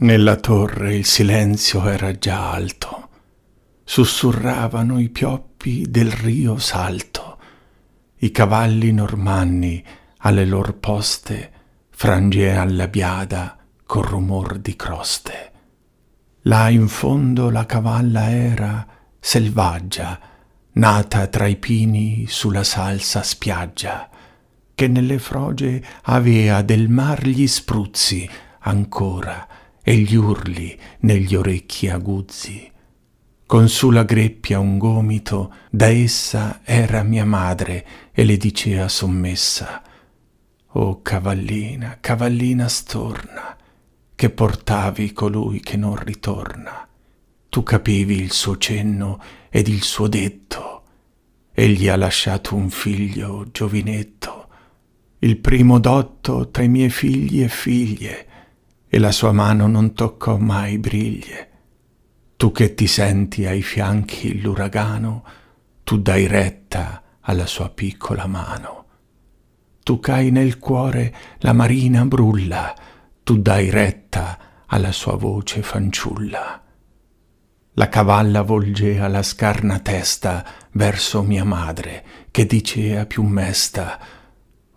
Nella torre il silenzio era già alto. Sussurravano i pioppi del rio Salto. I cavalli normanni alle lor poste frangean la biada col rumor di croste. Là in fondo la cavalla era selvaggia, nata tra i pini sulla salsa spiaggia, che nelle froge avea del mar gli spruzzi ancora e gli urli negli orecchi aguzzi. Con sulla greppia un gomito, da essa era mia madre e le dicea sommessa «Oh cavallina, cavallina storna, che portavi colui che non ritorna». Tu capivi il suo cenno ed il suo detto. Egli ha lasciato un figlio giovinetto, il primo dotto tra i miei figli e figlie, e la sua mano non toccò mai briglie. Tu che ti senti ai fianchi l'uragano, tu dai retta alla sua piccola mano. Tu cai nel cuore la marina brulla, tu dai retta alla sua voce fanciulla. La cavalla volgea la scarna testa verso mia madre, che dicea più mesta,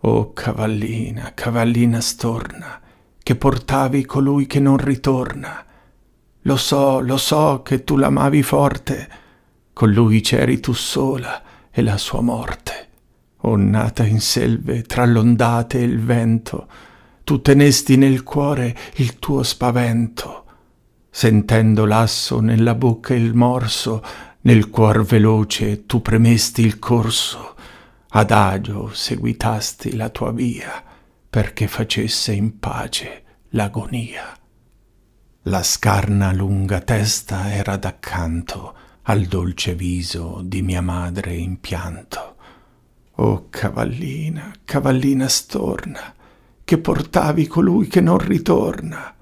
O oh, cavallina, cavallina storna, che portavi colui che non ritorna. Lo so, lo so che tu l'amavi forte, con lui c'eri tu sola e la sua morte. O nata in selve tra l'ondate e il vento, tu tenesti nel cuore il tuo spavento, sentendo l'asso nella bocca il morso, nel cuor veloce tu premesti il corso, adagio seguitasti la tua via perché facesse in pace l'agonia. La scarna lunga testa era d'accanto al dolce viso di mia madre in pianto. Oh cavallina, cavallina storna, che portavi colui che non ritorna.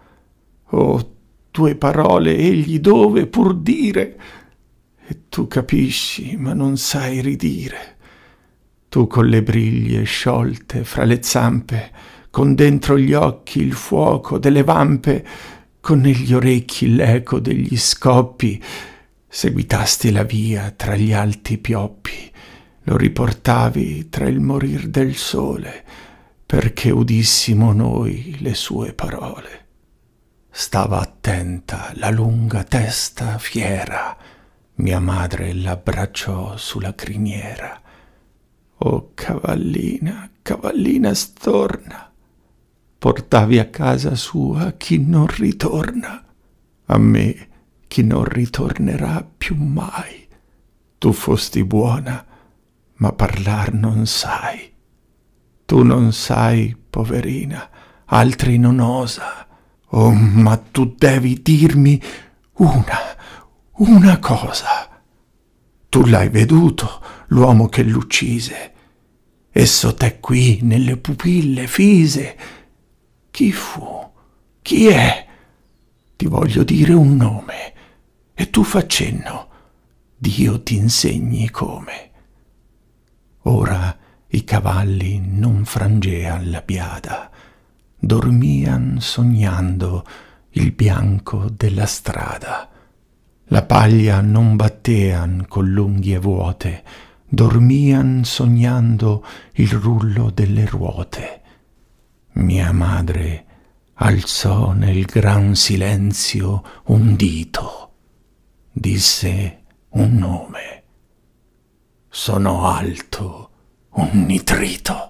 Oh tue parole egli dove pur dire, e tu capisci ma non sai ridire tu con le briglie sciolte fra le zampe, con dentro gli occhi il fuoco delle vampe, con negli orecchi l'eco degli scoppi, seguitasti la via tra gli alti pioppi, lo riportavi tra il morir del sole, perché udissimo noi le sue parole. Stava attenta la lunga testa fiera, mia madre l'abbracciò sulla criniera Oh cavallina, cavallina storna, portavi a casa sua chi non ritorna, a me chi non ritornerà più mai. Tu fosti buona, ma parlar non sai. Tu non sai, poverina, altri non osa. Oh, ma tu devi dirmi una, una cosa. Tu l'hai veduto, l'uomo che l'uccise. Esso t'è qui, nelle pupille fise. Chi fu? Chi è? Ti voglio dire un nome, e tu faccenno. Dio ti insegni come. Ora i cavalli non frangean la biada, dormian sognando il bianco della strada. La paglia non battean con l'unghie vuote, dormian sognando il rullo delle ruote. Mia madre alzò nel gran silenzio un dito, disse un nome. Sono alto un nitrito.